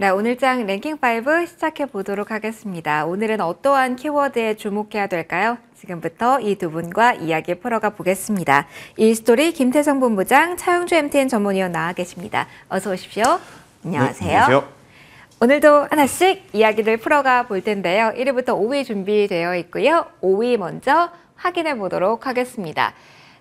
네, 오늘장 랭킹5 시작해 보도록 하겠습니다. 오늘은 어떠한 키워드에 주목해야 될까요? 지금부터 이 두 분과 이야기 풀어가 보겠습니다. 이 스토리 김태성 본부장, 차영주 MTN 전문위원 나와 계십니다. 어서 오십시오. 네, 안녕하세요. 네, 안녕하세요. 오늘도 하나씩 이야기를 풀어가 볼 텐데요. 1위부터 5위 준비되어 있고요. 5위 먼저 확인해 보도록 하겠습니다.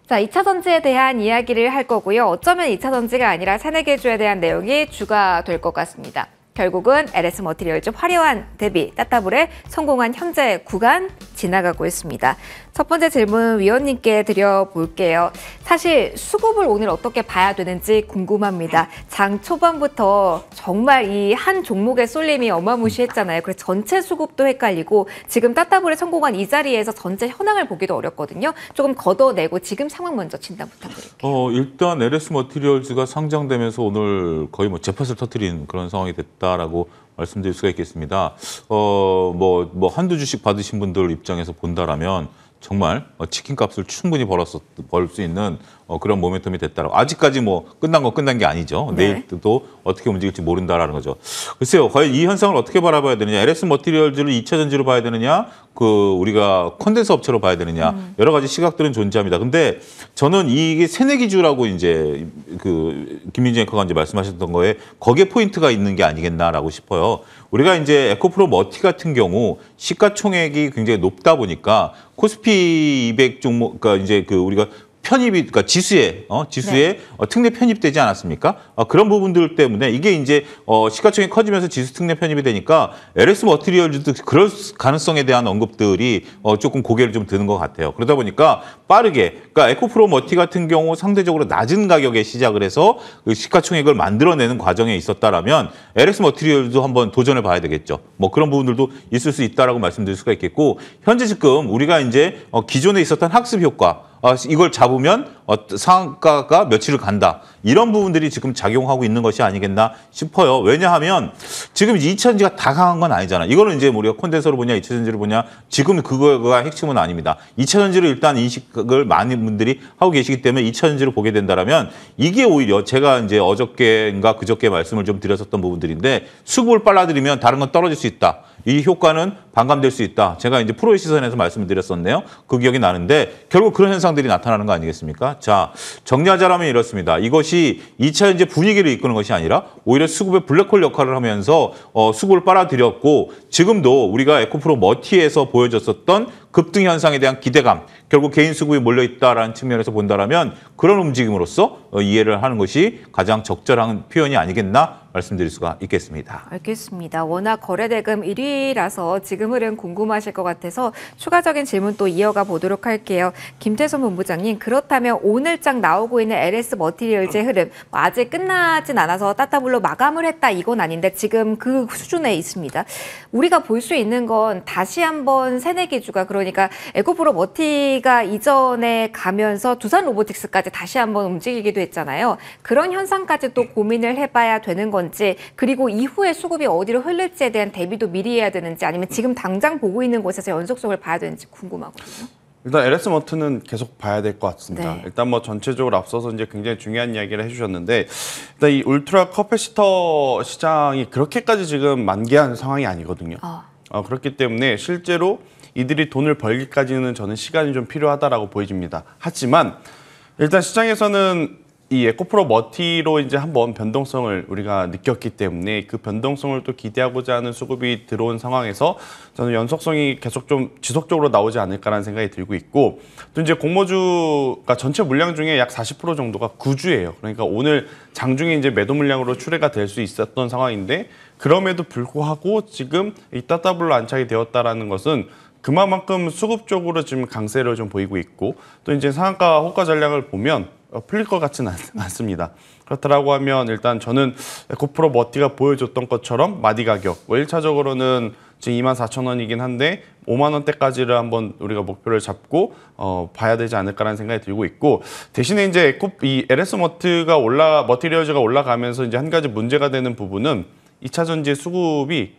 자, 2차 전지에 대한 이야기를 할 거고요. 어쩌면 2차 전지가 아니라 산핵개조에 대한 내용이 주가 될 것 같습니다. 결국은 LS 머티리얼즈 화려한 데뷔 따따블에 성공한 현재 구간 지나가고 있습니다. 첫 번째 질문 위원님께 드려볼게요. 사실 수급을 오늘 어떻게 봐야 되는지 궁금합니다. 장 초반부터 정말 이 한 종목의 쏠림이 어마무시했잖아요. 그래서 전체 수급도 헷갈리고 지금 따따블에 성공한 이 자리에서 전체 현황을 보기도 어렵거든요. 조금 걷어내고 지금 상황 먼저 진단 부탁드릴게요. 어, 일단 LS 머티리얼즈가 상장되면서 오늘 거의 뭐 재팟을 터뜨린 그런 상황이 됐다라고 말씀드릴 수가 있겠습니다. 어, 뭐, 뭐 한두 주씩 받으신 분들 입장에서 본다라면 정말 어, 치킨값을 충분히 벌었 벌 수 있는 어, 그런 모멘텀이 됐다라고. 아직까지 뭐 끝난 건 끝난 게 아니죠. 네. 내일 도 어떻게 움직일지 모른다라는 거죠. 글쎄요, 과연 이 현상을 어떻게 바라봐야 되느냐. LS 머티리얼즈를 2차 전지로 봐야 되느냐, 그 우리가 컨덴서 업체로 봐야 되느냐. 음. 여러 가지 시각들은 존재합니다. 근데 저는 이게 새내기주라고 이제 그 김민재 앵커가 이제 말씀하셨던 거에 거기에 포인트가 있는 게 아니겠나라고 싶어요. 우리가 이제 에코프로 머티 같은 경우 시가총액이 굉장히 높다 보니까 코스피 200 종목, 그러니까 이제 그 우리가 편입이 그러니까 지수에 어, 지수에 네. 어, 특례 편입되지 않았습니까? 어, 그런 부분들 때문에 이게 이제 어, 시가총액 이 커지면서 지수 특례 편입이 되니까 LS 머티리얼즈도 그럴 가능성에 대한 언급들이 어, 조금 고개를 좀 드는 것 같아요. 그러다 보니까 빠르게 그러니까 에코프로 머티 같은 경우 상대적으로 낮은 가격에 시작을 해서 그 시가총액을 만들어내는 과정에 있었다라면 LS 머티리얼도 한번 도전해 봐야 되겠죠. 뭐 그런 부분들도 있을 수 있다라고 말씀드릴 수가 있겠고 현재 지금 우리가 이제 어, 기존에 있었던 학습 효과 아, 이걸 잡으면 어, 상가가 며칠을 간다. 이런 부분들이 지금 작용하고 있는 것이 아니겠나 싶어요. 왜냐하면 지금 2 이천지가 다 강한 건 아니잖아. 이거는 이제 우리가 콘덴서를 보냐, 이차전지를 보냐, 지금 그거가 핵심은 아닙니다. 이차전지를 일단 인식을 많은 분들이 하고 계시기 때문에 이차전지를 보게 된다면 이게 오히려 제가 이제 어저께인가 그저께 말씀을 좀 드렸었던 부분들인데 수급을 빨라들이면 다른 건 떨어질 수 있다. 이 효과는 반감될 수 있다. 제가 이제 프로의 시선에서 말씀드렸었네요. 을그 기억이 나는데 결국 그런 현상들이 나타나는 거 아니겠습니까? 자, 정리하자라면 이렇습니다. 이것이 2차 이제 분위기를 이끄는 것이 아니라 오히려 수급의 블랙홀 역할을 하면서 어, 수급을 빨아들였고 지금도 우리가 에코프로 머티에서 보여줬었던 급등 현상에 대한 기대감, 결국 개인 수급이 몰려있다라는 측면에서 본다라면 그런 움직임으로써 어, 이해를 하는 것이 가장 적절한 표현이 아니겠나 말씀드릴 수가 있겠습니다. 알겠습니다. 워낙 거래대금 1위라서 지금 흐름 궁금하실 것 같아서 추가적인 질문 또 이어가 보도록 할게요. 김태선 본부장님 그렇다면 오늘장 나오고 있는 LS 머티리얼제 흐름 아직 끝나진 않아서 따따블로 마감을 했다 이건 아닌데 지금 그 수준에 있습니다. 우리가 볼 수 있는 건 다시 한번 새내기주가 그런 그러니까 에코프로 머티가 이전에 가면서 두산 로보틱스까지 다시 한번 움직이기도 했잖아요. 그런 현상까지 또 고민을 해봐야 되는 건지 그리고 이후에 수급이 어디로 흘릴지에 대한 대비도 미리 해야 되는지 아니면 지금 당장 보고 있는 곳에서 연속성을 봐야 되는지 궁금하거든요. 일단 LS 머트는 계속 봐야 될 것 같습니다. 네. 일단 뭐 전체적으로 앞서서 이제 굉장히 중요한 이야기를 해주셨는데 일단 이 울트라 커패시터 시장이 그렇게까지 지금 만개한 상황이 아니거든요. 어. 어, 그렇기 때문에 실제로 이들이 돈을 벌기까지는 저는 시간이 좀 필요하다라고 보여집니다. 하지만 일단 시장에서는 이 에코프로 머티로 이제 한번 변동성을 우리가 느꼈기 때문에 그 변동성을 또 기대하고자 하는 수급이 들어온 상황에서 저는 연속성이 계속 좀 지속적으로 나오지 않을까라는 생각이 들고 있고 또 이제 공모주가 전체 물량 중에 약 40% 정도가 구주예요. 그러니까 오늘 장중에 이제 매도 물량으로 출회가 될 수 있었던 상황인데 그럼에도 불구하고 지금 이 따따블로 안착이 되었다라는 것은 그만큼 수급 쪽으로 지금 강세를 좀 보이고 있고 또 이제 상한가 호가 전략을 보면 어, 풀릴 것 같지는 않습니다. 그렇다라고 하면 일단 저는 고프로 머티가 보여줬던 것처럼 마디 가격 1차적으로는 뭐 지금 24,000원이긴 한데 5만 원대까지를 한번 우리가 목표를 잡고 어, 봐야 되지 않을까라는 생각이 들고 있고 대신에 이제 에코, 이 LS 머티가 올라 머티리얼즈가 올라가면서 이제 한 가지 문제가 되는 부분은 2차 전지 수급이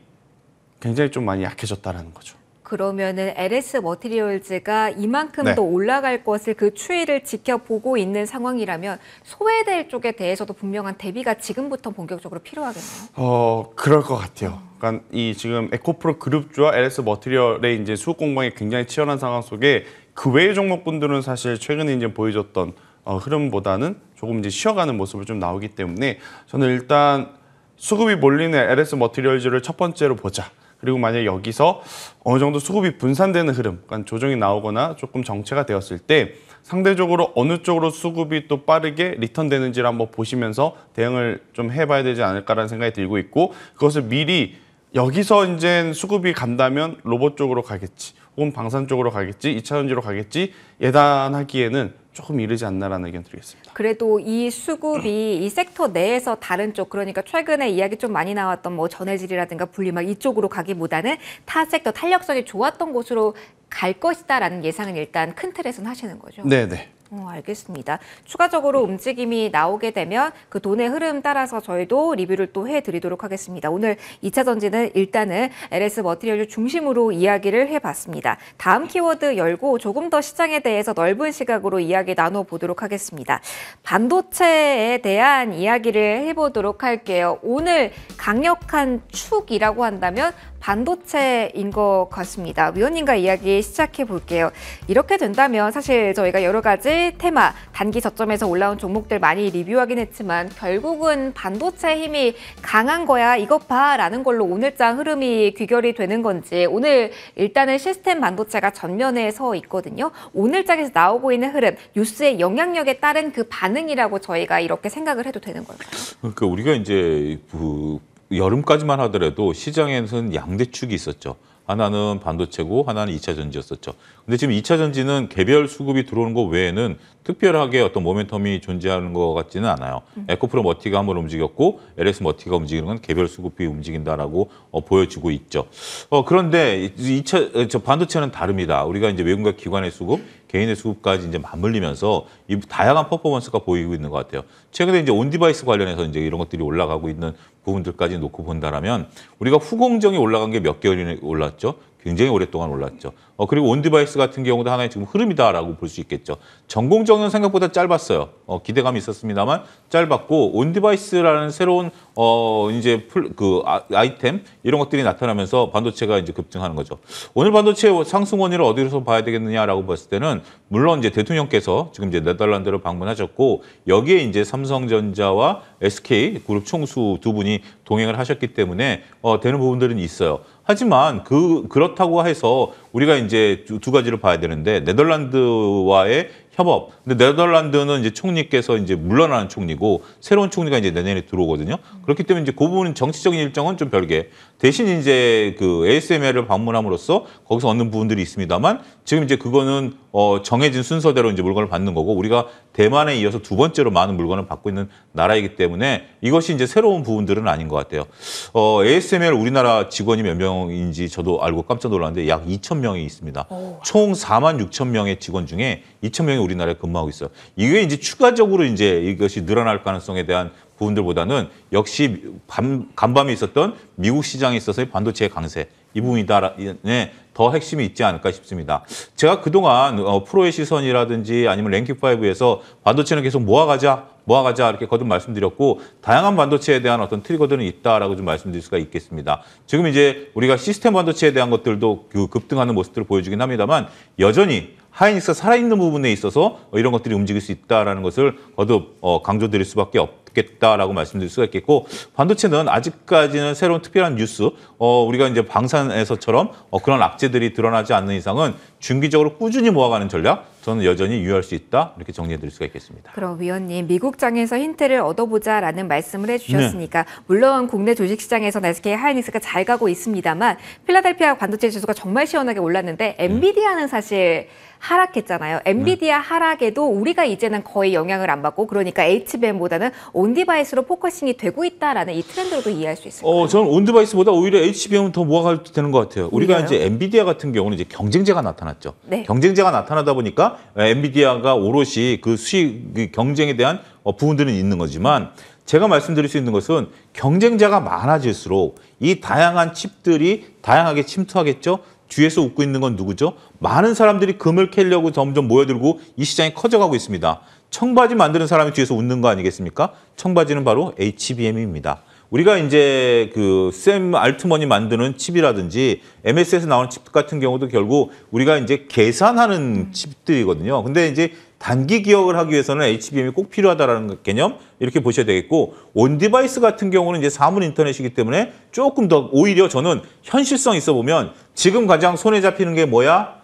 굉장히 좀 많이 약해졌다라는 거죠. 그러면은 LS 머티리얼즈가 이만큼 네. 올라갈 것을 그 추이를 지켜보고 있는 상황이라면 소외될 쪽에 대해서도 분명한 대비가 지금부터 본격적으로 필요하겠네요. 어, 그럴 것 같아요. 그러니까 이 지금 에코프로 그룹주와 LS 머티리얼의 이제 수급 공방이 굉장히 치열한 상황 속에 그 외의 종목분들은 사실 최근에 이제 보여줬던 어, 흐름보다는 조금 이제 쉬어가는 모습을 좀 나오기 때문에 저는 일단 수급이 몰리는 LS 머티리얼즈를 첫 번째로 보자. 그리고 만약 여기서 어느 정도 수급이 분산되는 흐름, 그러 그러니까 조정이 나오거나 조금 정체가 되었을 때 상대적으로 어느 쪽으로 수급이 또 빠르게 리턴되는지를 한번 보시면서 대응을 좀 해봐야 되지 않을까라는 생각이 들고 있고 그것을 미리 여기서 이제 수급이 간다면 로봇 쪽으로 가겠지 혹은 방산 쪽으로 가겠지 이차전지로 가겠지 예단하기에는 조금 이르지 않나라는 의견 드리겠습니다. 그래도 이 수급이 이 섹터 내에서 다른 쪽 그러니까 최근에 이야기 좀 많이 나왔던 뭐 전해질이라든가 분리막 이쪽으로 가기보다는 타 섹터 탄력성이 좋았던 곳으로 갈 것이다라는 예상은 일단 큰 틀에서는 하시는 거죠. 네, 네. 어, 알겠습니다. 추가적으로 움직임이 나오게 되면 그 돈의 흐름 따라서 저희도 리뷰를 또 해드리도록 하겠습니다. 오늘 2차 전지는 일단은 LS 머티리얼 중심으로 이야기를 해봤습니다. 다음 키워드 열고 조금 더 시장에 대해서 넓은 시각으로 이야기 나눠보도록 하겠습니다. 반도체에 대한 이야기를 해보도록 할게요. 오늘 강력한 축이라고 한다면 반도체인 것 같습니다. 위원님과 이야기 시작해 볼게요. 이렇게 된다면 사실 저희가 여러 가지 테마, 단기 저점에서 올라온 종목들 많이 리뷰하긴 했지만 결국은 반도체 힘이 강한 거야 이것 봐라는 걸로 오늘장 흐름이 귀결이 되는 건지 오늘 일단은 시스템 반도체가 전면에 서 있거든요. 오늘장에서 나오고 있는 흐름, 뉴스의 영향력에 따른 그 반응이라고 저희가 이렇게 생각을 해도 되는 걸까요? 그러니까 우리가 이제 그 여름까지만 하더라도 시장에서는 양대 축이 있었죠. 하나는 반도체고 하나는 2차 전지였었죠. 근데 지금 2차 전지는 개별 수급이 들어오는 것 외에는 특별하게 어떤 모멘텀이 존재하는 것 같지는 않아요. 음. 에코프로 머티가 한번 움직였고 LS 머티가 움직이는 건 개별 수급이 움직인다라고 어, 보여지고 있죠. 어, 그런데 2차 어, 저 반도체는 다릅니다. 우리가 이제 외국과 기관의 수급, 개인의 수급까지 이제 맞물리면서 이 다양한 퍼포먼스가 보이고 있는 것 같아요. 최근에 이제 온디바이스 관련해서 이제 이런 것들이 올라가고 있는 부분들까지 놓고 본다라면 우리가 후공정이 올라간 게 몇 개월이 올랐죠. 굉장히 오랫동안 올랐죠. 어, 그리고 온 디바이스 같은 경우도 하나의 지금 흐름이다라고 볼 수 있겠죠. 전공 정형 생각보다 짧았어요. 어, 기대감이 있었습니다만 짧았고 온 디바이스라는 새로운 어, 이제 풀, 그 아, 아이템 이런 것들이 나타나면서 반도체가 이제 급증하는 거죠. 오늘 반도체 상승 원인을 어디로서 봐야 되겠느냐라고 봤을 때는 물론 이제 대통령께서 지금 이제 네덜란드를 방문하셨고 여기에 이제 삼성전자와 SK 그룹 총수 두 분이 동행을 하셨기 때문에 어, 되는 부분들은 있어요. 하지만 그 그렇다고 해서 우리가 이제 두 가지를 봐야 되는데 네덜란드와의 협업. 근데 네덜란드는 이제 총리께서 이제 물러나는 총리고 새로운 총리가 이제 내년에 들어오거든요. 그렇기 때문에 이제 그 부분은 정치적인 일정은 좀 별개. 대신 이제 그 ASML을 방문함으로써 거기서 얻는 부분들이 있습니다만 지금 이제 그거는 어 정해진 순서대로 이제 물건을 받는 거고 우리가 대만에 이어서 두 번째로 많은 물건을 받고 있는 나라이기 때문에 이것이 이제 새로운 부분들은 아닌 것 같아요. 어 ASML 우리나라 직원이 몇 명인지 저도 알고 깜짝 놀랐는데 약 2천 명이 있습니다. 오. 총 4만 6천 명의 직원 중에 2천 명이 우리나라에 근무하고 있어요. 이게 이제 추가적으로 이제 이것이 늘어날 가능성에 대한 부분들보다는 역시 간, 간밤에 있었던 미국 시장에 있어서의 반도체의 강세 이 부분이다에 더 핵심이 있지 않을까 싶습니다. 제가 그동안 어, 프로의 시선이라든지 아니면 랭킹5에서 반도체는 계속 모아가자 모아가자 이렇게 거듭 말씀드렸고 다양한 반도체에 대한 어떤 트리거들은 있다라고 좀 말씀드릴 수가 있겠습니다. 지금 이제 우리가 시스템 반도체에 대한 것들도 그 급등하는 모습들을 보여주긴 합니다만 여전히 하이닉스가 살아있는 부분에 있어서 이런 것들이 움직일 수 있다라는 것을 거듭 어, 강조드릴 수밖에 없겠다라고 말씀드릴 수가 있겠고 반도체는 아직까지는 새로운 특별한 뉴스 어, 우리가 이제 방산에서처럼 어, 그런 악재들이 드러나지 않는 이상은 중기적으로 꾸준히 모아가는 전략 저는 여전히 유효할 수 있다 이렇게 정리해드릴 수가 있겠습니다. 그럼 위원님 미국장에서 힌트를 얻어보자라는 말씀을 해주셨으니까 네. 물론 국내 주식시장에서 SK 하이닉스가 잘 가고 있습니다만 필라델피아 반도체 지수가 정말 시원하게 올랐는데 엔비디아는 사실 하락했잖아요. 엔비디아 네. 하락에도 우리가 이제는 거의 영향을 안 받고 그러니까 HBM보다는 온디바이스로 포커싱이 되고 있다라는 이 트렌드로도 이해할 수 있을 거요 어, 저는 온디바이스보다 오히려 HBM은 더 모아가도 되는 것 같아요. 우리가 그래요? 이제 엔비디아 같은 경우는 이제 경쟁자가 나타났죠. 네. 경쟁자가 나타나다 보니까 엔비디아가 오롯이 그 수익 그 경쟁에 대한 어, 부분들은 있는 거지만 제가 말씀드릴 수 있는 것은 경쟁자가 많아질수록 이 다양한 칩들이 다양하게 침투하겠죠. 뒤에서 웃고 있는 건 누구죠? 많은 사람들이 금을 캐려고 점점 모여들고 이 시장이 커져가고 있습니다. 청바지 만드는 사람이 뒤에서 웃는 거 아니겠습니까? 청바지는 바로 HBM입니다. 우리가 이제 그샘 알트먼이 만드는 칩이라든지 MS에서 나오는 칩 같은 경우도 결국 우리가 이제 계산하는 칩들이거든요. 근데 이제 단기 기억을 하기 위해서는 HBM이 꼭 필요하다라는 개념 이렇게 보셔야 되겠고 온 디바이스 같은 경우는 이제 사물 인터넷이기 때문에 조금 더 오히려 저는 현실성 있어 보면 지금 가장 손에 잡히는 게 뭐야?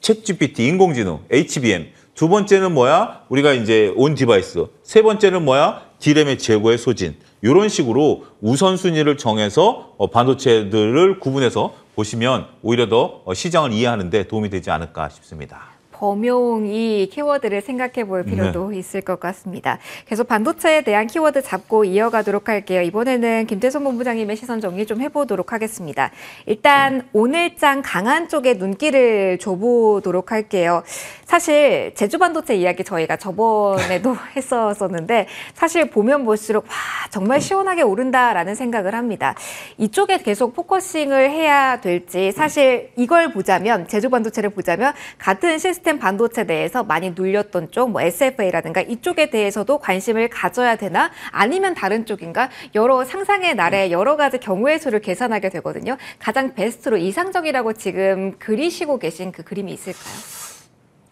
챗 GPT 인공지능 HBM 두 번째는 뭐야? 우리가 이제 온 디바이스 세 번째는 뭐야? 디램의 재고의 소진 이런 식으로 우선순위를 정해서 어, 반도체들을 구분해서 보시면 오히려 더 어, 시장을 이해하는 데 도움이 되지 않을까 싶습니다. 범용이 키워드를 생각해 볼 네. 필요도 네. 있을 것 같습니다. 계속 반도체에 대한 키워드 잡고 이어가도록 할게요. 이번에는 김태선 본부장님의 시선 정리 좀 해보도록 하겠습니다. 일단 네. 오늘장 강한 쪽에 눈길을 줘보도록 할게요. 사실 제주 반도체 이야기 저희가 저번에도 했었었는데 사실 보면 볼수록 와 정말 시원하게 오른다라는 생각을 합니다. 이쪽에 계속 포커싱을 해야 될지 사실 이걸 보자면 제주 반도체를 보자면 같은 시스템 시스템 반도체 내에서 많이 눌렸던 쪽, 뭐 SFA라든가 이쪽에 대해서도 관심을 가져야 되나 아니면 다른 쪽인가 여러 상상의 날에 음. 여러 가지 경우의 수를 계산하게 되거든요. 가장 베스트로 이상적이라고 지금 그리시고 계신 그 그림이 있을까요?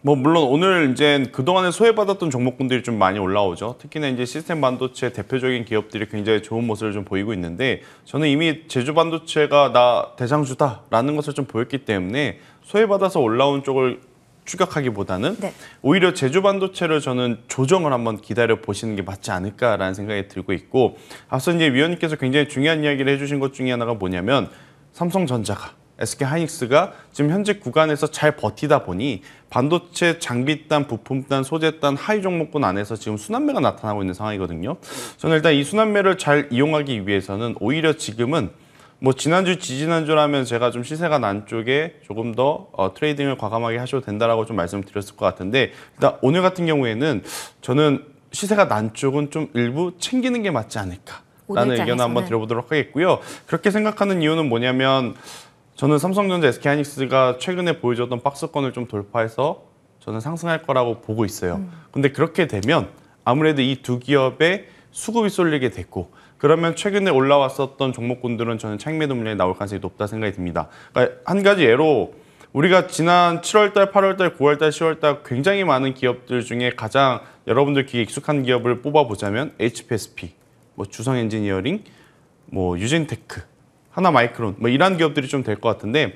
뭐 물론 오늘 이제 그동안에 소외받았던 종목분들이좀 많이 올라오죠. 특히나 이제 시스템 반도체 대표적인 기업들이 굉장히 좋은 모습을 좀 보이고 있는데 저는 이미 제주 반도체가 나대상주다라는 것을 좀 보였기 때문에 소외받아서 올라온 쪽을 추격하기보다는 네. 오히려 제조 반도체를 저는 조정을 한번 기다려 보시는 게 맞지 않을까라는 생각이 들고 있고 앞서 이제 위원님께서 굉장히 중요한 이야기를 해주신 것 중에 하나가 뭐냐면 삼성전자가 SK 하이닉스가 지금 현재 구간에서 잘 버티다 보니 반도체 장비단, 부품단, 소재단, 하위 종목군 안에서 지금 순환매가 나타나고 있는 상황이거든요. 저는 일단 이 순환매를 잘 이용하기 위해서는 오히려 지금은 뭐 지난주 지지난주라면 제가 좀 시세가 난 쪽에 조금 더 어, 트레이딩을 과감하게 하셔도 된다라고 좀 말씀드렸을 것 같은데 일단 오늘 같은 경우에는 저는 시세가 난 쪽은 좀 일부 챙기는 게 맞지 않을까 라는 의견을 한번 들어보도록 하겠고요. 그렇게 생각하는 이유는 뭐냐면 저는 삼성전자 SK하이닉스가 최근에 보여줬던 박스권을 좀 돌파해서 저는 상승할 거라고 보고 있어요. 음. 근데 그렇게 되면 아무래도 이 두 기업의 수급이 쏠리게 됐고 그러면 최근에 올라왔었던 종목군들은 저는 책매도 물량이 나올 가능성이 높다 생각이 듭니다. 그러니까 한 가지 예로 우리가 지난 7월달, 8월달, 9월달, 10월달 굉장히 많은 기업들 중에 가장 여러분들 귀에 익숙한 기업을 뽑아보자면 HPSP, 뭐 주성 엔지니어링, 뭐 유진테크, 하나 마이크론 뭐 이런 기업들이 좀 될 것 같은데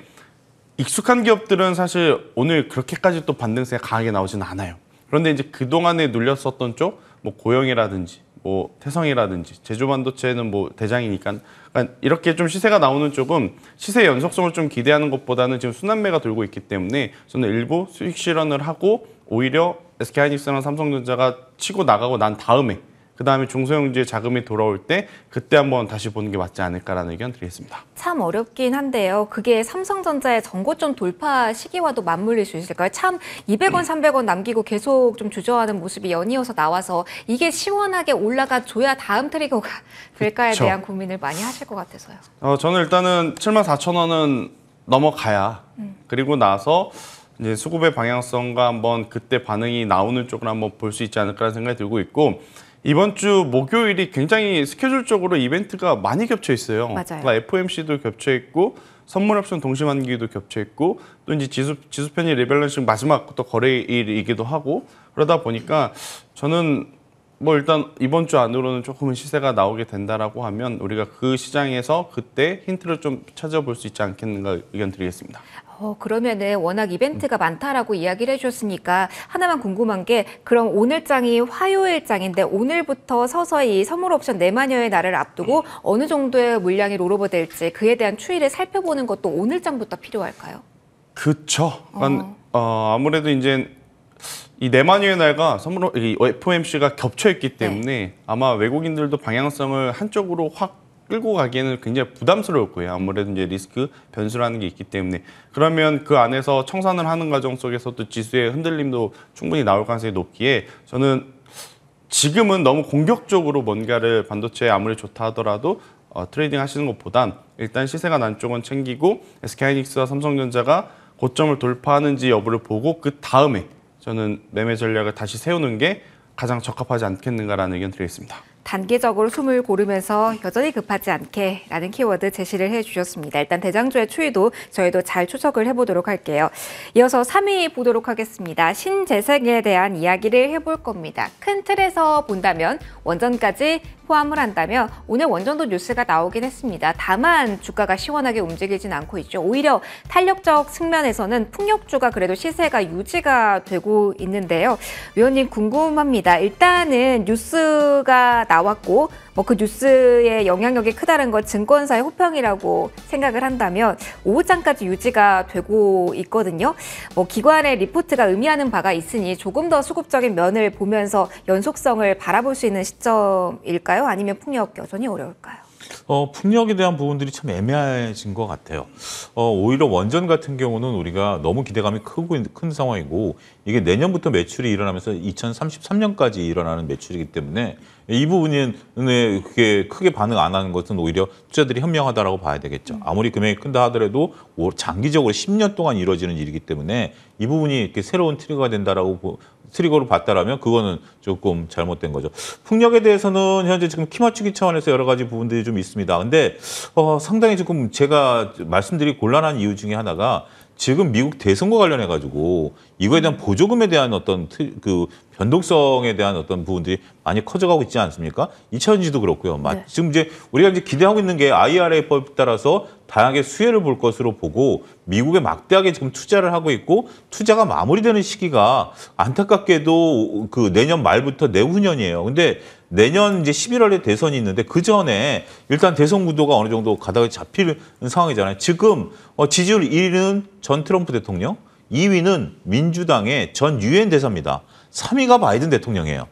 익숙한 기업들은 사실 오늘 그렇게까지 또 반등세가 강하게 나오진 않아요. 그런데 이제 그동안에 눌렸었던 쪽, 뭐 고용이라든지 뭐 태성이라든지 제조 반도체는 뭐 대장이니까 그러니까 이렇게 좀 시세가 나오는 쪽은 시세 연속성을 좀 기대하는 것보다는 지금 순환매가 돌고 있기 때문에 저는 일부 수익 실현을 하고 오히려 SK하이닉스랑 삼성전자가 치고 나가고 난 다음에 그 다음에 중소형주의 자금이 돌아올 때 그때 한번 다시 보는 게 맞지 않을까라는 의견 드리겠습니다. 참 어렵긴 한데요. 그게 삼성전자의 전고점 돌파 시기와도 맞물릴 수 있을까요? 참 200원, 300원 남기고 계속 좀 주저하는 모습이 연이어서 나와서 이게 시원하게 올라가 줘야 다음 트리거가 될까에 그쵸. 대한 고민을 많이 하실 것 같아서요. 어, 저는 일단은 7만 4천 원은 넘어가야 음. 그리고 나서 이제 수급의 방향성과 한번 그때 반응이 나오는 쪽을 한번 볼 수 있지 않을까라는 생각이 들고 있고 이번 주 목요일이 굉장히 스케줄적으로 이벤트가 많이 겹쳐 있어요. 맞아요. 그러니까 FOMC도 겹쳐 있고 선물 옵션 동시 만기도 겹쳐 있고 또 이제 지수 지수 편입 리밸런싱 마지막 또 거래일이기도 하고 그러다 보니까 저는 뭐 일단 이번 주 안으로는 조금은 시세가 나오게 된다라고 하면 우리가 그 시장에서 그때 힌트를 좀 찾아볼 수 있지 않겠는가 의견 드리겠습니다. 어, 그러면은 워낙 이벤트가 많다라고 이야기를 해주셨으니까 하나만 궁금한 게 그럼 오늘장이 화요일장인데 오늘부터 서서히 선물 옵션 내마녀의 날을 앞두고 어느 정도의 물량이 롤오버 될지 그에 대한 추이를 살펴보는 것도 오늘장부터 필요할까요? 그쵸. 그 어. 어, 아무래도 이제 이 네마뉴의 날과 선물 이 FOMC가 겹쳐 있기 네. 때문에 네. 아마 외국인들도 방향성을 한쪽으로 확 끌고 가기에는 굉장히 부담스러울 거예요. 아무래도 이제 리스크 변수라는 게 있기 때문에 그러면 그 안에서 청산을 하는 과정 속에서 도 지수의 흔들림도 충분히 나올 가능성이 높기에 저는 지금은 너무 공격적으로 뭔가를 반도체에 아무리 좋다 하더라도 어, 트레이딩 하시는 것보단 일단 시세가 난 쪽은 챙기고 SK하이닉스와 삼성전자가 고점을 돌파하는지 여부를 보고 그 다음에 저는 매매 전략을 다시 세우는 게 가장 적합하지 않겠는가라는 의견 드리겠습니다. 단계적으로 숨을 고르면서 여전히 급하지 않게 라는 키워드 제시를 해주셨습니다. 일단 대장주의 추이도 저희도 잘 추적을 해보도록 할게요. 이어서 3위 보도록 하겠습니다. 신재생에 대한 이야기를 해볼 겁니다. 큰 틀에서 본다면 원전까지 포함을 한다면 오늘 원전도 뉴스가 나오긴 했습니다. 다만 주가가 시원하게 움직이진 않고 있죠. 오히려 탄력적 측면에서는 풍력주가 그래도 시세가 유지가 되고 있는데요. 위원님 궁금합니다. 일단은 뉴스가 나왔고 뭐그 뉴스의 영향력이 크다는 걸 증권사의 호평이라고 생각을 한다면 5호장까지 유지가 되고 있거든요. 뭐 기관의 리포트가 의미하는 바가 있으니 조금 더 수급적인 면을 보면서 연속성을 바라볼 수 있는 시점일까요? 아니면 풍력 여전히 어려울까요? 어, 풍력에 대한 부분들이 참 애매해진 것 같아요. 어, 오히려 원전 같은 경우는 우리가 너무 기대감이 크고 큰 상황이고 이게 내년부터 매출이 일어나면서 2033년까지 일어나는 매출이기 때문에 이 부분에 그게 크게 반응 안 하는 것은 오히려 투자들이 현명하다라고 봐야 되겠죠. 음. 아무리 금액이 큰다 하더라도 장기적으로 10년 동안 이루어지는 일이기 때문에 이 부분이 이렇게 새로운 트리거가 된다라고 트리거로 봤다라면 그거는 조금 잘못된 거죠. 풍력에 대해서는 현재 지금 키맞추기 차원에서 여러 가지 부분들이 좀 있습니다. 근데 어, 상당히 조금 제가 말씀드리 곤란한 이유 중에 하나가 지금 미국 대선과 관련해 가지고 이거에 대한 보조금에 대한 어떤 트, 그 변동성에 대한 어떤 부분들이 많이 커져가고 있지 않습니까? 이차전지도 그렇고요. 네. 지금 이제 우리가 이제 기대하고 있는 게 IRA법 따라서 다양하게 수혜를 볼 것으로 보고 미국에 막대하게 지금 투자를 하고 있고 투자가 마무리되는 시기가 안타깝게도 그 내년 말부터 내후년이에요. 근데 내년 이제 11월에 대선이 있는데 그 전에 일단 대선 구도가 어느 정도 가닥이 잡히는 상황이잖아요. 지금 어, 지지율 1위는 전 트럼프 대통령, 2위는 민주당의 전 유엔 대사입니다. 3위가 바이든 대통령이에요.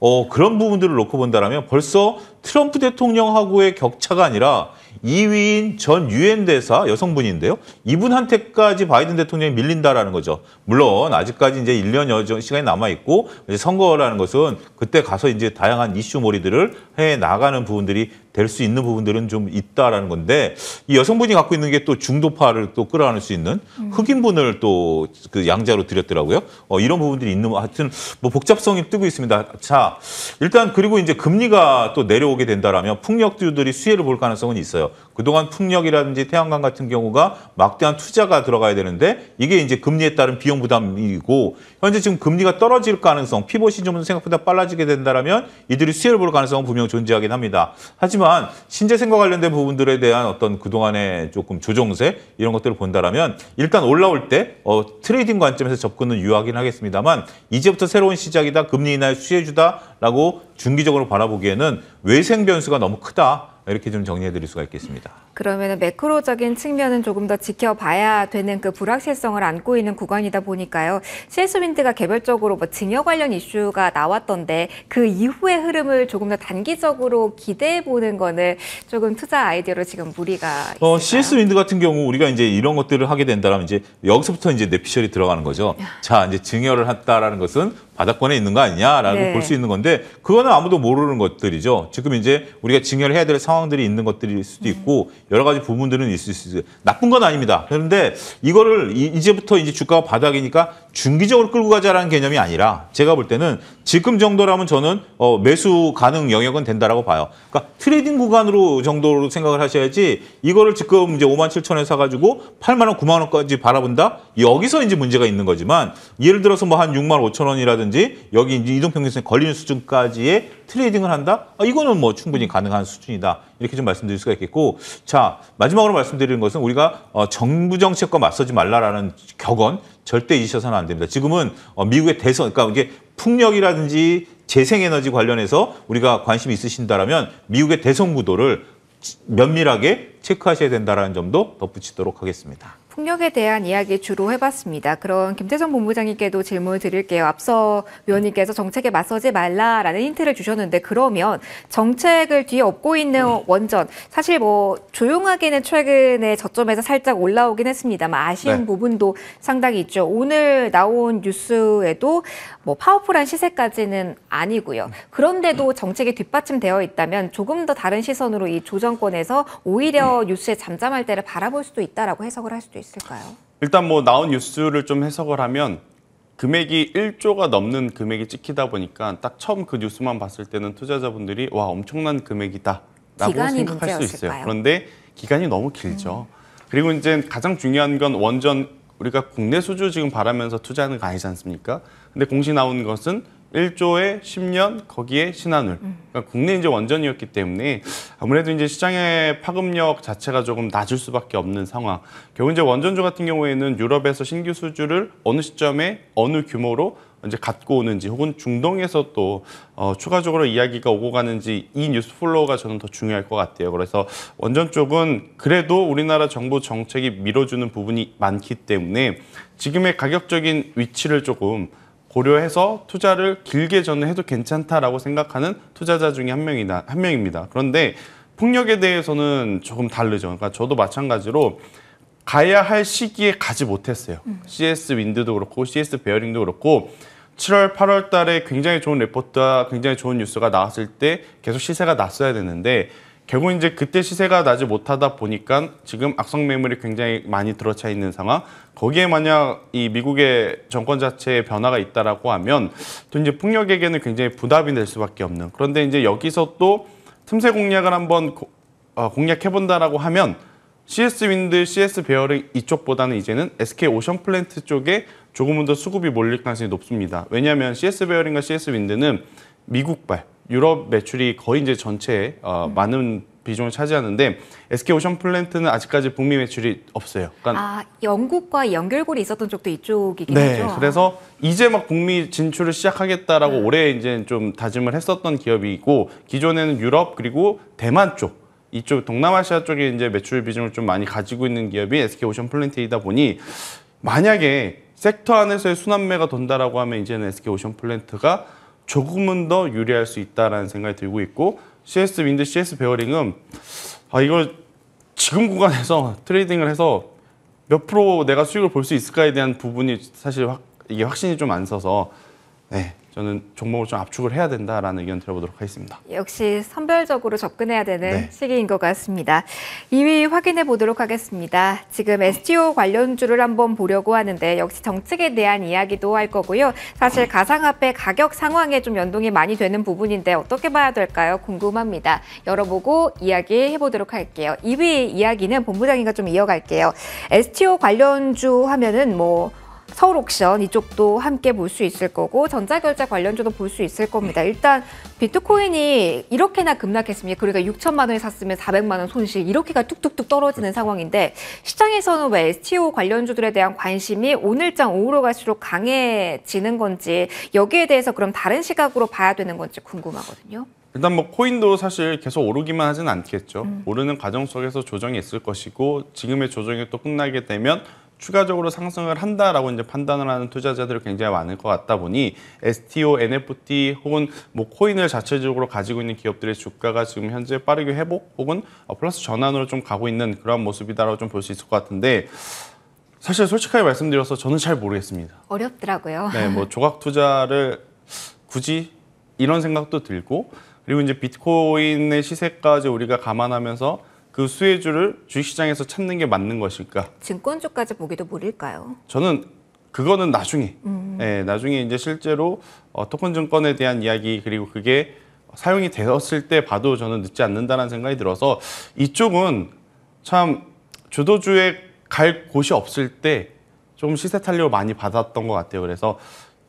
어, 그런 부분들을 놓고 본다면 벌써 트럼프 대통령하고의 격차가 아니라 2위인 전 유엔 대사 여성분인데요. 이분한테까지 바이든 대통령이 밀린다라는 거죠. 물론 아직까지 이제 1년 여 시간이 남아 있고 이제 선거라는 것은 그때 가서 이제 다양한 이슈몰이들을 해 나가는 부분들이 될수 있는 부분들은 좀 있다라는 건데 이 여성분이 갖고 있는 게 또 중도파를 또 끌어안을 수 있는 흑인분을 또 그 양자로 들였더라고요. 어, 이런 부분들이 있는 하여튼 뭐 복잡성이 뜨고 있습니다. 자 일단 그리고 이제 금리가 또 내려오게 된다라면 풍력주들이 수혜를 볼 가능성은 있어요. 그동안 풍력이라든지 태양광 같은 경우가 막대한 투자가 들어가야 되는데 이게 이제 금리에 따른 비용 부담이고 현재 지금 금리가 떨어질 가능성, 피봇이 좀 생각보다 빨라지게 된다면 이들이 수혜를 볼 가능성은 분명 존재하긴 합니다. 하지만 신재생과 관련된 부분들에 대한 어떤 그동안의 조금 조정세 이런 것들을 본다면 일단 올라올 때 어, 트레이딩 관점에서 접근은 유효하긴 하겠습니다만 이제부터 새로운 시작이다, 금리 인하에 수혜주다라고 중기적으로 바라보기에는 외생 변수가 너무 크다. 이렇게 좀 정리해 드릴 수가 있겠습니다. 그러면 매크로적인 측면은 조금 더 지켜봐야 되는 그 불확실성을 안고 있는 구간이다 보니까요. 실 s 윈드가 개별적으로 뭐 증여 관련 이슈가 나왔던데 그 이후의 흐름을 조금 더 단기적으로 기대해 보는 거는 조금 투자 아이디어로 지금 무리가 있을요 어, 실 s 윈드 같은 경우 우리가 이제 이런 것들을 하게 된다면 이제 여기서부터 이제 내피셜이 들어가는 거죠. 자, 이제 증여를 했다라는 것은 바닥권에 있는 거 아니냐라고 네. 볼수 있는 건데 그거는 아무도 모르는 것들이죠. 지금 이제 우리가 증여를 해야 될 상황들이 있는 것들일 수도 음. 있고 여러 가지 부분들은 있을 수 있어요. 나쁜 건 아닙니다. 그런데 이거를 이제부터 이제 주가가 바닥이니까 중기적으로 끌고 가자라는 개념이 아니라 제가 볼 때는 지금 정도라면 저는 어, 매수 가능 영역은 된다라고 봐요. 그러니까 트레이딩 구간으로 정도로 생각을 하셔야지 이거를 지금 이제 5만 7천에 사가지고 8만 원, 9만 원까지 바라본다? 여기서 이제 문제가 있는 거지만 예를 들어서 뭐 한 6만 5천 원이라든지 여기 이제 이동평균선 걸리는 수준까지의 트레이딩을 한다? 아, 이거는 뭐 충분히 가능한 수준이다. 이렇게 좀 말씀드릴 수가 있겠고 자 마지막으로 말씀드리는 것은 우리가 어, 정부 정책과 맞서지 말라라는 격언 절대 잊으셔서는 안 됩니다. 지금은 어, 미국의 대선 그러니까 이게 풍력이라든지 재생에너지 관련해서 우리가 관심이 있으신다라면 미국의 대선 구도를 면밀하게 체크하셔야 된다는 점도 덧붙이도록 하겠습니다. 폭력에 대한 이야기 주로 해봤습니다. 그런김태성 본부장님께도 질문 드릴게요. 앞서 위원님께서 정책에 맞서지 말라라는 힌트를 주셨는데 그러면 정책을 뒤에 업고 있는 음. 원전 사실 뭐 조용하게는 최근에 저점에서 살짝 올라오긴 했습니다만 아쉬운 네. 부분도 상당히 있죠. 오늘 나온 뉴스에도 뭐 파워풀한 시세까지는 아니고요. 음. 그런데도 정책이 뒷받침되어 있다면 조금 더 다른 시선으로 이 조정권에서 오히려 음. 뉴스에 잠잠할 때를 바라볼 수도 있다라고 해석을 할 수도 있습니다. 있을까요? 일단 뭐 나온 뉴스를 좀 해석을 하면 금액이 1조가 넘는 금액이 찍히다 보니까 딱 처음 그 뉴스만 봤을 때는 투자자분들이 와 엄청난 금액이다 라고 생각할 수 있어요. 그런데 기간이 너무 길죠. 음. 그리고 이제 가장 중요한 건 원전 우리가 국내 수주 지금 바라면서 투자하는 거 아니지 않습니까? 근데 공시 나온 것은 1조에 10년 거기에 신한울 음. 그러니까 국내 이제 원전이었기 때문에 아무래도 이제 시장의 파급력 자체가 조금 낮을 수밖에 없는 상황. 결국 이제 원전주 같은 경우에는 유럽에서 신규 수주를 어느 시점에 어느 규모로 이제 갖고 오는지 혹은 중동에서 또 어, 추가적으로 이야기가 오고 가는지 이 뉴스 플로우가 저는 더 중요할 것 같아요. 그래서 원전 쪽은 그래도 우리나라 정부 정책이 밀어주는 부분이 많기 때문에 지금의 가격적인 위치를 조금 고려해서 투자를 길게 저는 해도 괜찮다라고 생각하는 투자자 중에 한 명이다 한 명입니다. 그런데 폭력에 대해서는 조금 다르죠. 그러니까 저도 마찬가지로 가야 할 시기에 가지 못했어요. 음. CS 윈드도 그렇고 CS 베어링도 그렇고 7월, 8월 달에 굉장히 좋은 레포트와 굉장히 좋은 뉴스가 나왔을 때 계속 시세가 났어야 되는데 결국 이제 그때 시세가 나지 못하다 보니까 지금 악성 매물이 굉장히 많이 들어차 있는 상황. 거기에 만약 이 미국의 정권 자체의 변화가 있다라고 하면 또 이제 폭력에게는 굉장히 부담이 될 수밖에 없는. 그런데 이제 여기서 또 틈새 공략을 한번 어, 공략해본다라고 하면 CS 윈드, CS 베어링 이쪽보다는 이제는 SK 오션 플랜트 쪽에 조금은 더 수급이 몰릴 가능성이 높습니다. 왜냐하면 CS 베어링과 CS 윈드는 미국발 유럽 매출이 거의 이제 전체 어, 음. 많은 비중을 차지하는데 SK 오션 플랜트는 아직까지 북미 매출이 없어요. 그러니까 아 영국과 연결고리 있었던 쪽도 이쪽이긴 네, 하죠. 그래서 이제 막 북미 진출을 시작하겠다라고 음. 올해 이제 좀 다짐을 했었던 기업이고 기존에는 유럽 그리고 대만 쪽 이쪽 동남아시아 쪽에 이제 매출 비중을 좀 많이 가지고 있는 기업이 SK 오션 플랜트이다 보니 만약에 섹터 안에서의 순환매가 돈다라고 하면 이제는 SK 오션 플랜트가 조금은 더 유리할 수있다는 생각이 들고 있고 CS 윈드, CS 베어링은 아 이걸 지금 구간에서 트레이딩을 해서 몇 프로 내가 수익을 볼 수 있을까에 대한 부분이 사실 확, 이게 확신이 좀 안 서서 네, 저는 종목을 좀 압축을 해야 된다라는 의견 들어보도록 하겠습니다. 역시 선별적으로 접근해야 되는 네. 시기인 것 같습니다. 2위 확인해 보도록 하겠습니다. 지금 STO 관련주를 한번 보려고 하는데 역시 정책에 대한 이야기도 할 거고요. 사실 가상화폐 가격 상황에 좀 연동이 많이 되는 부분인데 어떻게 봐야 될까요? 궁금합니다. 열어보고 이야기해 보도록 할게요. 2위 이야기는 본부장님과 좀 이어갈게요. STO 관련주 하면은 뭐 서울 옥션 이쪽도 함께 볼 수 있을 거고 전자결제 관련주도 볼 수 있을 겁니다. 일단 비트코인이 이렇게나 급락했습니다. 그러니까 6천만 원에 샀으면 400만 원 손실 이렇게가 뚝뚝뚝 떨어지는 그렇죠. 상황인데 시장에서는 왜 STO 관련주들에 대한 관심이 오늘장 오후로 갈수록 강해지는 건지 여기에 대해서 그럼 다른 시각으로 봐야 되는 건지 궁금하거든요. 일단 뭐 코인도 사실 계속 오르기만 하진 않겠죠. 음. 오르는 과정 속에서 조정이 있을 것이고 지금의 조정이 또 끝나게 되면 추가적으로 상승을 한다라고 이제 판단을 하는 투자자들이 굉장히 많을 것 같다 보니 STO, NFT 혹은 뭐 코인을 자체적으로 가지고 있는 기업들의 주가가 지금 현재 빠르게 회복 혹은 어, 플러스 전환으로 좀 가고 있는 그런 모습이다라고 좀 볼 수 있을 것 같은데 사실 솔직하게 말씀드려서 저는 잘 모르겠습니다. 어렵더라고요. 네, 뭐 조각 투자를 굳이 이런 생각도 들고 그리고 이제 비트코인의 시세까지 우리가 감안하면서 그 수혜주를 주식시장에서 찾는 게 맞는 것일까? 증권주까지 보기도 무리일까요? 저는 그거는 나중에, 음. 예, 나중에 이제 실제로 어, 토큰 증권에 대한 이야기 그리고 그게 사용이 되었을 때 봐도 저는 늦지 않는다는 생각이 들어서 이쪽은 참 주도주에 갈 곳이 없을 때조 시세 탄력을 많이 받았던 것 같아요. 그래서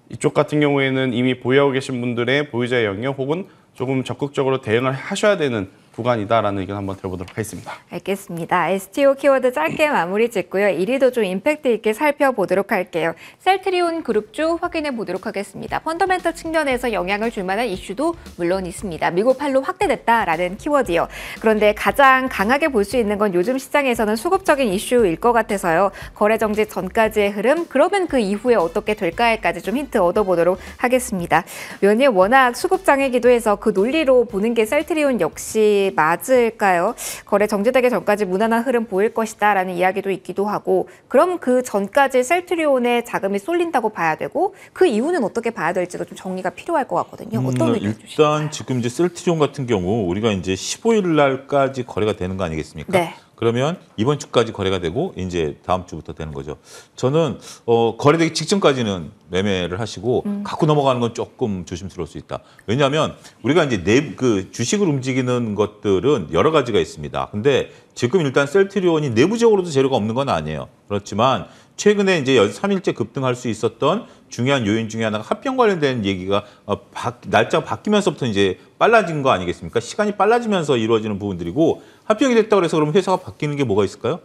이쪽 같은 경우에는 이미 보유하고 계신 분들의 보유자의 영역 혹은 조금 적극적으로 대응을 하셔야 되는 구간이다라는 의견 한번 들어보도록 하겠습니다. 알겠습니다. STO 키워드 짧게 마무리 짓고요. 1위도 좀 임팩트 있게 살펴보도록 할게요. 셀트리온 그룹주 확인해 보도록 하겠습니다. 펀더멘털 측면에서 영향을 줄 만한 이슈도 물론 있습니다. 미국 팔로 확대됐다라는 키워드요. 그런데 가장 강하게 볼 수 있는 건 요즘 시장에서는 수급적인 이슈일 것 같아서요. 거래 정지 전까지의 흐름, 그러면 그 이후에 어떻게 될까에까지 좀 힌트 얻어보도록 하겠습니다. 면이 워낙 수급장이기도 해서 그 논리로 보는 게 셀트리온 역시 맞을까요? 거래 정지되기 전까지 무난한 흐름 보일 것이다 라는 이야기도 있기도 하고 그럼 그 전까지 셀트리온의 자금이 쏠린다고 봐야 되고 그 이유는 어떻게 봐야 될지도 좀 정리가 필요할 것 같거든요. 음, 어떤 음, 어, 의견 주실까요? 일단 지금 이제 셀트리온 같은 경우 우리가 이제 15일 날까지 거래가 되는 거 아니겠습니까? 네. 그러면 이번 주까지 거래가 되고 이제 다음 주부터 되는 거죠. 저는 어, 거래되기 직전까지는 매매를 하시고 음. 갖고 넘어가는 건 조금 조심스러울 수 있다. 왜냐하면 우리가 이제 내그 주식을 움직이는 것들은 여러 가지가 있습니다. 근데 지금 일단 셀트리온이 내부적으로도 재료가 없는 건 아니에요. 그렇지만 최근에 이제 13일째 급등할 수 있었던 중요한 요인 중에 하나가 합병 관련된 얘기가 어, 날짜가 바뀌면서부터 이제 빨라진 거 아니겠습니까? 시간이 빨라지면서 이루어지는 부분들이고 합병이 됐다고 해서 그러면 회사가 바뀌는 게 뭐가 있을까요?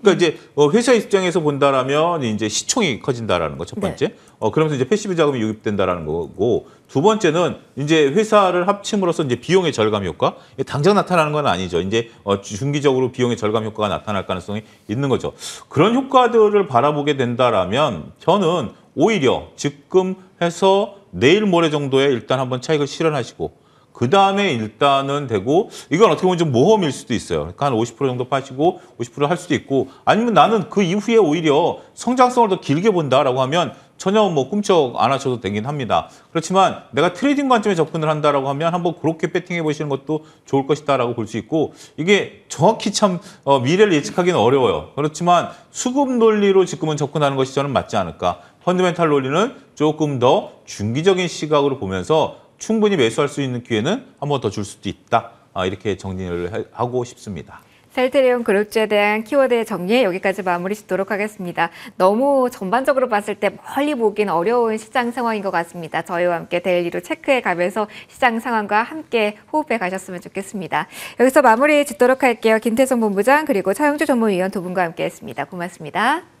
그러니까 이제 어, 회사 입장에서 본다라면 이제 시총이 커진다라는 거첫 네. 번째. 네. 어 그러면서 이제 패시브 자금이 유입된다라는 거고 두 번째는 이제 회사를 합침으로써 이제 비용의 절감 효과 당장 나타나는 건 아니죠. 이제 어 중기적으로 비용의 절감 효과가 나타날 가능성이 있는 거죠. 그런 효과들을 바라보게 된다라면 저는 오히려 지금 해서 내일 모레 정도에 일단 한번 차익을 실현하시고 그 다음에 일단은 되고 이건 어떻게 보면 좀 모험일 수도 있어요. 그러니까 한 50% 정도 빠지고 50%할 수도 있고 아니면 나는 그 이후에 오히려 성장성을 더 길게 본다라고 하면 전혀 뭐 꿈쩍 안 하셔도 되긴 합니다. 그렇지만 내가 트레이딩 관점에 접근을 한다라고 하면 한번 그렇게 배팅해 보시는 것도 좋을 것이다라고 볼 수 있고 이게 정확히 참 어, 미래를 예측하기는 어려워요. 그렇지만 수급 논리로 지금은 접근하는 것이 저는 맞지 않을까. 펀드멘탈 논리는 조금 더 중기적인 시각으로 보면서 충분히 매수할 수 있는 기회는 한 번 더 줄 수도 있다. 아, 이렇게 정리를 하고 싶습니다. 셀트리온 그룹주에 대한 키워드의 정리 여기까지 마무리 짓도록 하겠습니다. 너무 전반적으로 봤을 때 멀리 보긴 어려운 시장 상황인 것 같습니다. 저희와 함께 데일리로 체크해 가면서 시장 상황과 함께 호흡해 가셨으면 좋겠습니다. 여기서 마무리 짓도록 할게요. 김태성 본부장 그리고 차영주 전문위원 두 분과 함께했습니다. 고맙습니다.